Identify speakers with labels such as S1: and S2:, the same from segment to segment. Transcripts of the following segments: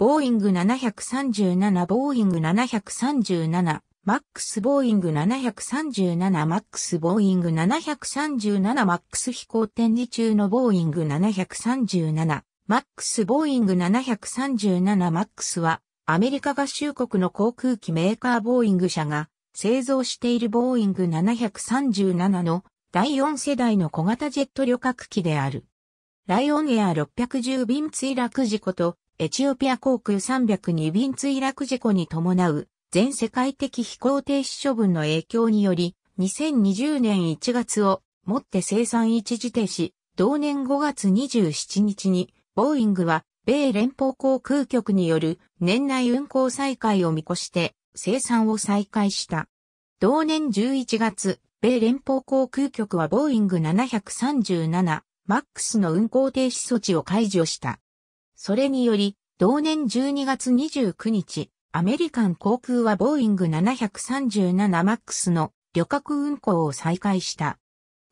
S1: ボーイング737、ボーイング737、マックスボーイング737、マックスボーイング737、マックス飛行展示中のボーイング737、マックスボーイング737、マックスは、アメリカ合衆国の航空機メーカーボーイング社が製造しているボーイング737の第4世代の小型ジェット旅客機である。ライオンエア610便墜落事故とエチオピア航空302便墜落事故に伴う全世界的飛行停止処分の影響により、2020年1月をもって生産一時停止、同年5月27日に、ボーイングは米連邦航空局による年内運航再開を見越して生産を再開した。同年11月、米連邦航空局はボーイング737、マックスの運航停止措置を解除した。それにより、同年12月29日、アメリカン航空はボーイング737マックスの旅客運航を再開した。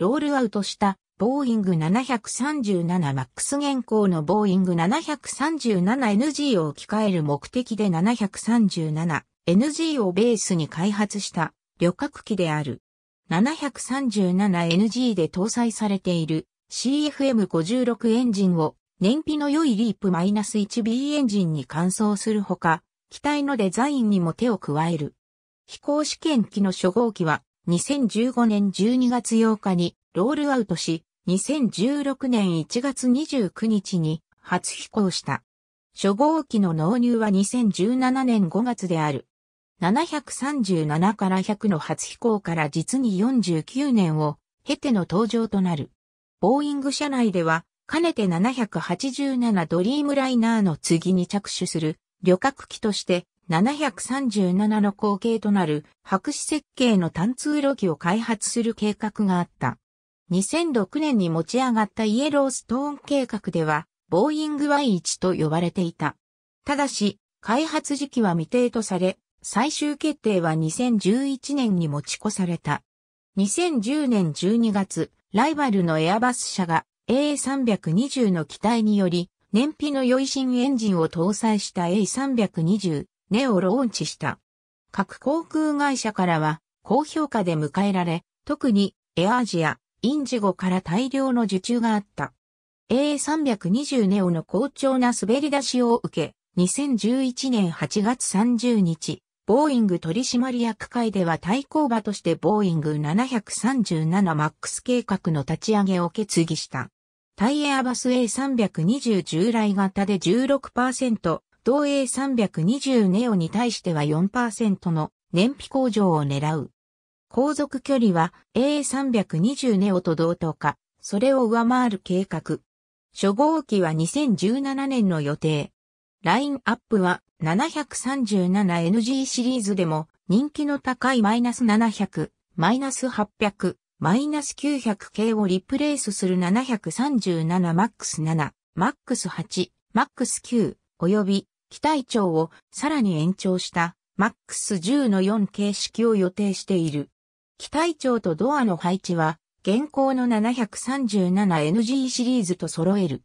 S1: ロールアウトしたボーイング737マックス現行のボーイング 737NG を置き換える目的で 737NG をベースに開発した旅客機である。737NG で搭載されている CFM56 エンジンを燃費の良いリープ -1B エンジンに換装するほか、機体のデザインにも手を加える。飛行試験機の初号機は2015年12月8日にロールアウトし、2016年1月29日に初飛行した。初号機の納入は2017年5月である。737から100の初飛行から実に49年を経ての登場となる。ボーイング社内ではかねて787ドリームライナーの次に着手する旅客機として737の後継となる白紙設計の単通路機を開発する計画があった。2006年に持ち上がったイエローストーン計画では、ボーイング Y1 と呼ばれていた。ただし、開発時期は未定とされ、最終決定は2011年に持ち越された。2010年12月、ライバルのエアバス社が A320 の機体により、燃費の良い新エンジンを搭載した A320 ネをローンチした。各航空会社からは高評価で迎えられ、特にエアアジア、インジゴから大量の受注があった。A320 ネオの好調な滑り出しを受け、2011年8月30日、ボーイング取締役会では対抗馬としてボーイング737 MAX 計画の立ち上げを決議した。タイエアバス A320 従来型で16%、同 A320 ネオに対しては4%の燃費向上を狙う。航続距離は A320 ネオと同等か、それを上回る計画。初号機は2017年の予定。ラインアップは 737NG シリーズでも人気の高いマイナス700、マイナス800、マイナス900系をリプレイスする 737MAX7、MAX8、MAX9 及び機体長をさらに延長した MAX10 の4形式を予定している。機体長とドアの配置は現行の 737NG シリーズと揃える。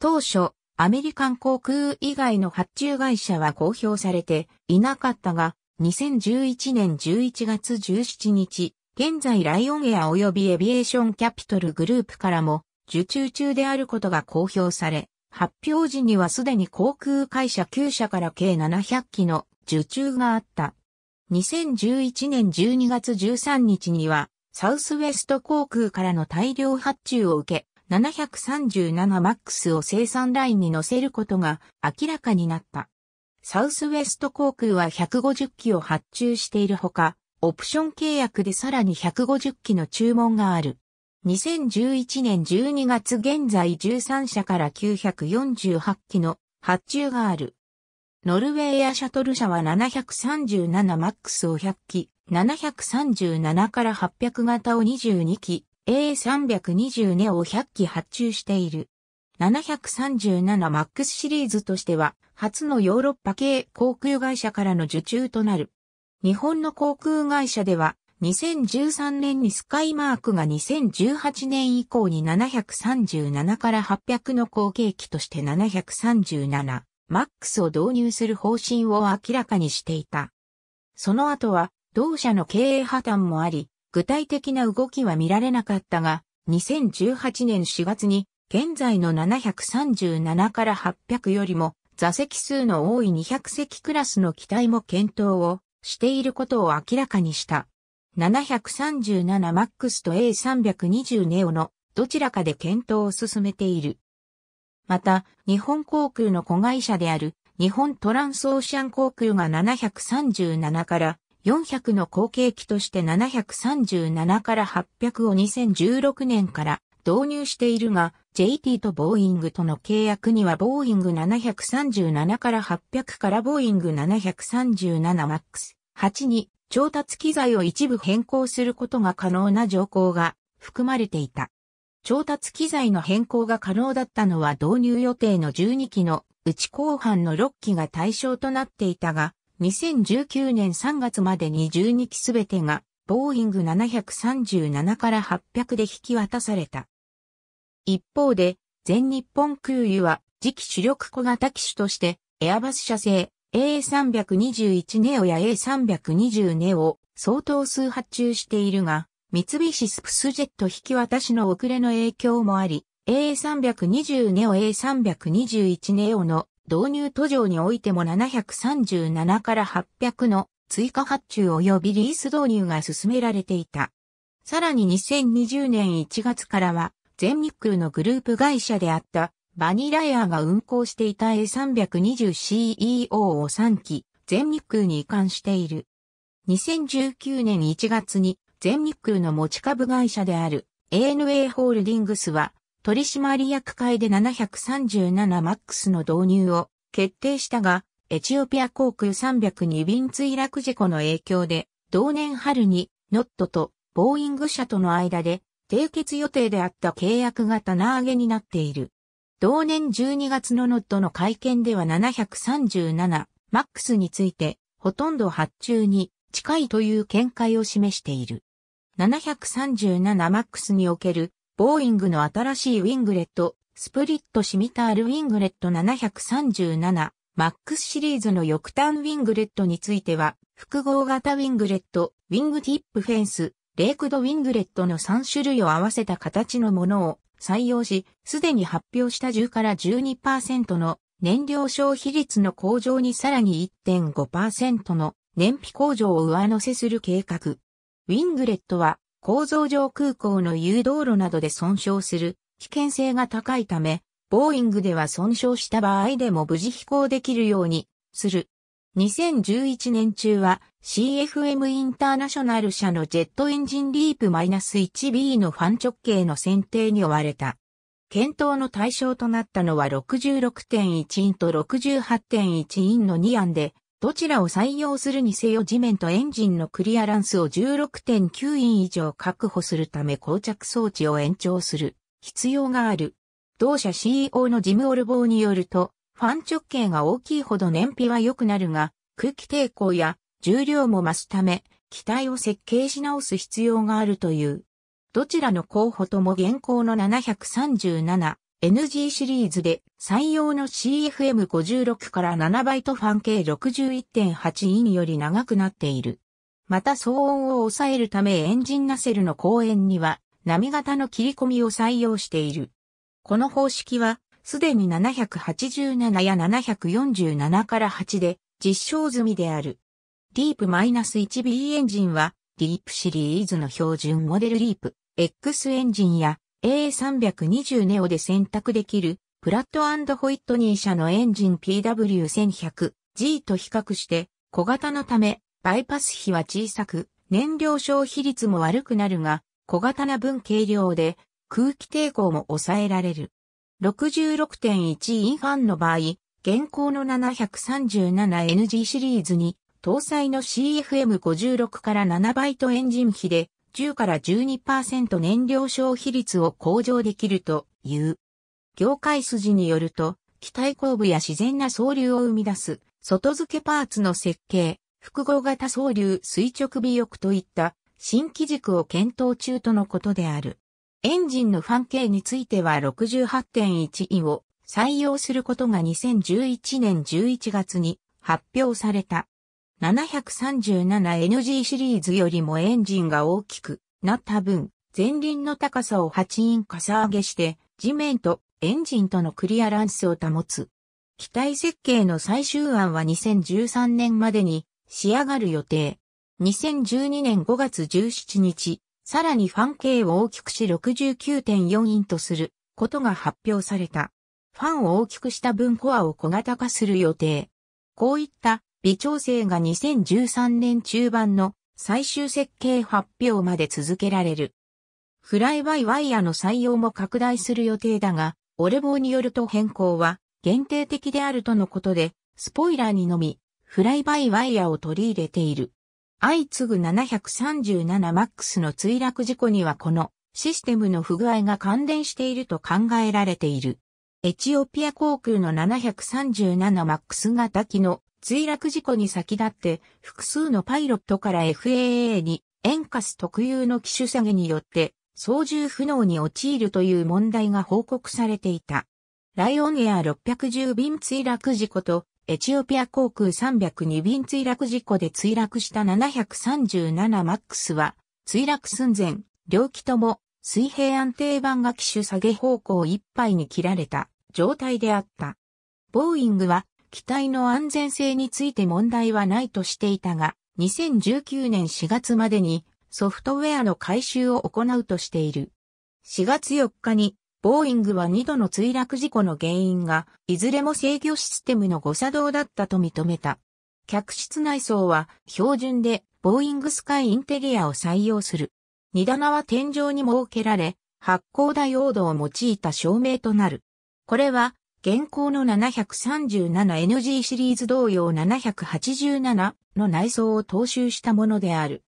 S1: 当初、アメリカン航空以外の発注会社は公表されていなかったが、2011年11月17日、現在ライオンエア及びエビエーションキャピトルグループからも受注中であることが公表され、発表時にはすでに航空会社9社から計700機の受注があった。2011年12月13日には、サウスウェスト航空からの大量発注を受け、737マックスを生産ラインに乗せることが明らかになった。サウスウェスト航空は150機を発注しているほか、オプション契約でさらに150機の注文がある。2011年12月現在13社から948機の発注がある。ノルウェーやシャトル社は737マックスを100機、737から800型を22機、A320 ネオを100機発注している。737マックスシリーズとしては、初のヨーロッパ系航空会社からの受注となる。日本の航空会社では、2013年にスカイマークが2018年以降に737から800の後継機として737、マックスを導入する方針を明らかにしていた。その後は、同社の経営破綻もあり、具体的な動きは見られなかったが、2018年4月に、現在の737から800よりも、座席数の多い200席クラスの機体も検討をしていることを明らかにした。737MAX と A320 ネオのどちらかで検討を進めている。また、日本航空の子会社である日本トランスオーシャン航空が737から400の後継機として737から800を2016年から導入しているが、JT とボーイングとの契約にはボーイング737から800からボーイング737 m ックス8に調達機材を一部変更することが可能な条項が含まれていた。調達機材の変更が可能だったのは導入予定の12機のうち後半の6機が対象となっていたが、2019年3月までに12機すべてがボーイング737から800で引き渡された。一方で、全日本空輸は次期主力小型機種として、エアバス社製 A321 ネオや A320 ネオを相当数発注しているが、三菱スプスジェット引き渡しの遅れの影響もあり、A320 ネオ A321 ネオの導入途上においても737から800の追加発注及びリース導入が進められていた。さらに2020年1月からは全日空のグループ会社であったバニラヤアが運航していた A320CEO を3機、全日空に移管している。2019年1月に全日空の持ち株会社である ANA ホールディングスは取締役会で 737MAX の導入を決定したが、エチオピア航空302便墜落事故の影響で同年春にノットとボーイング社との間で締結予定であった契約が棚上げになっている。同年12月のノットの会見では737マックスについて、ほとんど発注に近いという見解を示している。737マックスにおける、ボーイングの新しいウィングレット、スプリットシミタールウィングレット737マックスシリーズの翼端ウィングレットについては、複合型ウィングレット、ウィングティップフェンス、レイクドウィングレットの3種類を合わせた形のものを採用し、すでに発表した10から12%の燃料消費率の向上にさらに1.5%の燃費向上を上乗せする計画。ウィングレットは構造上空港の誘導路などで損傷する危険性が高いため、ボーイングでは損傷した場合でも無事飛行できるようにする。2011年中は CFM インターナショナル社のジェットエンジンリープ -1B のファン直径の選定に追われた。検討の対象となったのは66.1インと68.1インの2案で、どちらを採用するにせよ地面とエンジンのクリアランスを16.9イン以上確保するため膠着装置を延長する必要がある。同社 CEO のジム・オルボーによると、ファン直径が大きいほど燃費は良くなるが、空気抵抗や重量も増すため、機体を設計し直す必要があるという。どちらの候補とも現行の 737NG シリーズで採用の CFM56 から7倍とファン系61.8インより長くなっている。また騒音を抑えるためエンジンナセルの後円には波型の切り込みを採用している。この方式はすでに787や747から8で実証済みである。ディープ -1B エンジンは、ディープシリーズの標準モデルリープ X エンジンや A320 ネオで選択できる、プラットホイットニー社のエンジン PW1100G と比較して小型のためバイパス比は小さく燃料消費率も悪くなるが小型な分軽量で空気抵抗も抑えられる。66.1インファンの場合、現行の 737NG シリーズに搭載の CFM56 から7バイトエンジン比で10から12%燃料消費率を向上できるという。業界筋によると、機体後部や自然な総流を生み出す、外付けパーツの設計、複合型総流垂直尾翼といった新機軸を検討中とのことである。エンジンのファン系については68.1位を採用することが2011年11月に発表された。737NG シリーズよりもエンジンが大きくなった分、前輪の高さを8インかさ上げして、地面とエンジンとのクリアランスを保つ。機体設計の最終案は2013年までに仕上がる予定。2012年5月17日、さらにファン径を大きくし69.4インとすることが発表された。ファンを大きくした分コアを小型化する予定。こういった微調整が2013年中盤の最終設計発表まで続けられる。フライバイワイヤの採用も拡大する予定だが、オレボーによると変更は限定的であるとのことで、スポイラーにのみ、フライバイワイヤを取り入れている。相次ぐ 737MAX の墜落事故にはこのシステムの不具合が関連していると考えられている。エチオピア航空の 737MAX 型機の墜落事故に先立って複数のパイロットから FAA にエンカス特有の機種下げによって操縦不能に陥るという問題が報告されていた。ライオンエア610便墜落事故とエチオピア航空302便墜落事故で墜落した737マックスは墜落寸前、両機とも水平安定板が機種下げ方向いっぱいに切られた状態であった。ボーイングは機体の安全性について問題はないとしていたが、2019年4月までにソフトウェアの改修を行うとしている。4月4日に、ボーイングは2度の墜落事故の原因が、いずれも制御システムの誤作動だったと認めた。客室内装は標準でボーイングスカイインテリアを採用する。荷棚は天井に設けられ、発光ダイオードを用いた照明となる。これは現行の 737NG シリーズ同様787の内装を踏襲したものである。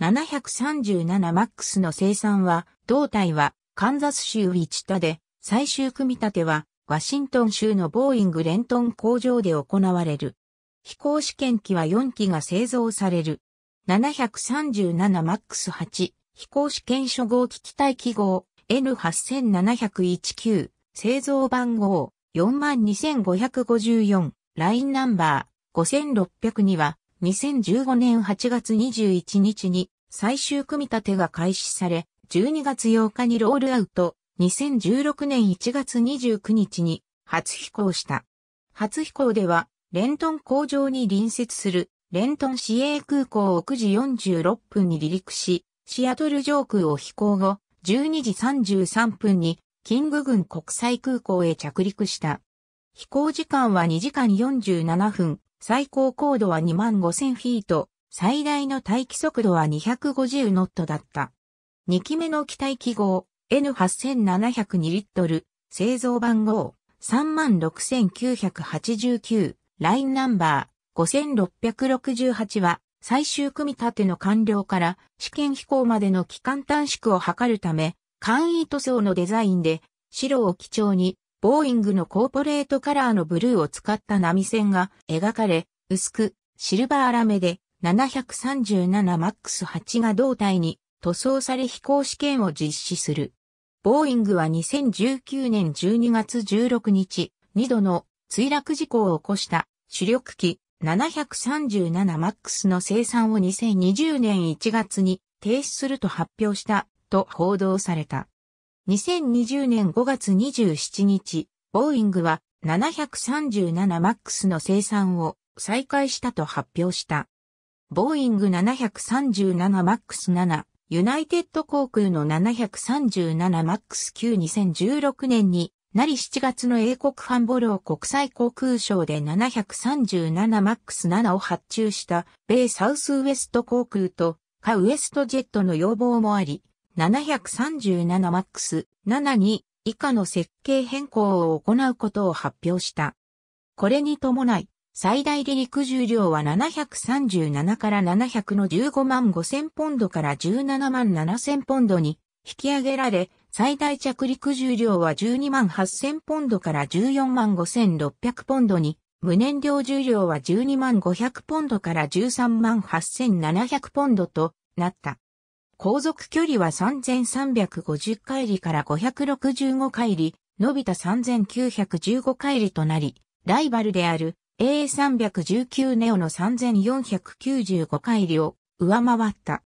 S1: 737MAX の生産は、胴体はカンザス州ウィチタで、最終組み立てはワシントン州のボーイングレントン工場で行われる。飛行試験機は4機が製造される。737MAX8 飛行試験初号機機体記号 N8719 製造番号42554ラインナンバー5600には2015年8月21日に最終組み立てが開始され、12月8日にロールアウト、2016年1月29日に初飛行した。初飛行では、レントン工場に隣接するレントン市営空港を9時46分に離陸し、シアトル上空を飛行後、12時33分にキング軍国際空港へ着陸した。飛行時間は2時間47分、最高高度は25000フィート、最大の待機速度は250ノットだった。2機目の機体記号 N8702 リットル、製造番号36989、ラインナンバー5668は最終組み立ての完了から試験飛行までの期間短縮を図るため簡易塗装のデザインで、白を基調に、ボーイングのコーポレートカラーのブルーを使った波線が描かれ、薄く、シルバーラメで 737MAX8 が胴体に塗装され飛行試験を実施する。ボーイングは2019年12月16日、2度の墜落事故を起こした主力機 737MAX の生産を2020年1月に停止すると発表したと報道された。2020年5月27日、ボーイングは 737MAX の生産を再開したと発表した。ボーイング 737MAX7、ユナイテッド航空の 737MAX92016 年に、なり7月の英国ファンボロー国際航空ショーで 737MAX7 を発注した、米サウスウエスト航空と、カウエストジェットの要望もあり、737マックス7に以下の設計変更を行うことを発表した。これに伴い、最大離陸重量は737から700の15万5000ポンドから17万7000ポンドに引き上げられ、最大着陸重量は12万8000ポンドから14万5600ポンドに、無燃料重量は12万500ポンドから13万8700ポンドとなった。航続距離は3350海里から565海里、伸びた3915海里となり、ライバルである A319 ネオの3495海里を上回った。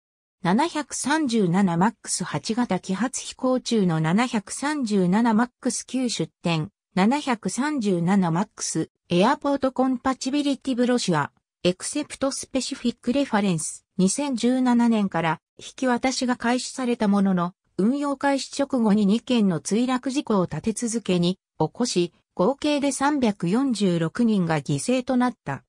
S1: 737マックス8型揮発飛行中の737マックス9出展、737マックスエアポートコンパチビリティブロシア、エクセプトスペシフィックレファレンス2017年から引き渡しが開始されたものの、運用開始直後に2件の墜落事故を立て続けに起こし、合計で346人が犠牲となった。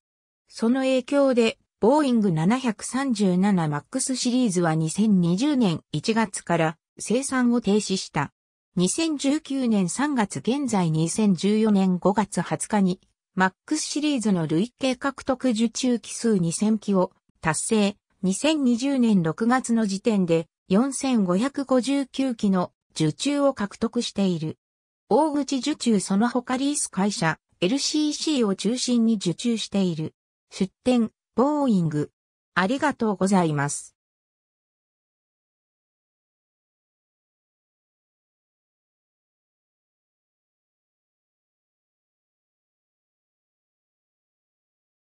S1: その影響で、ボーイング 737MAX シリーズは2020年1月から生産を停止した。2019年3月現在2014年5月20日にマックスシリーズの累計獲得受注機数2000機を達成、2020年6月の時点で4559機の受注を獲得している。大口受注その他リース会社 LCC を中心に受注している。出展、ボーイング。ありがとうございます。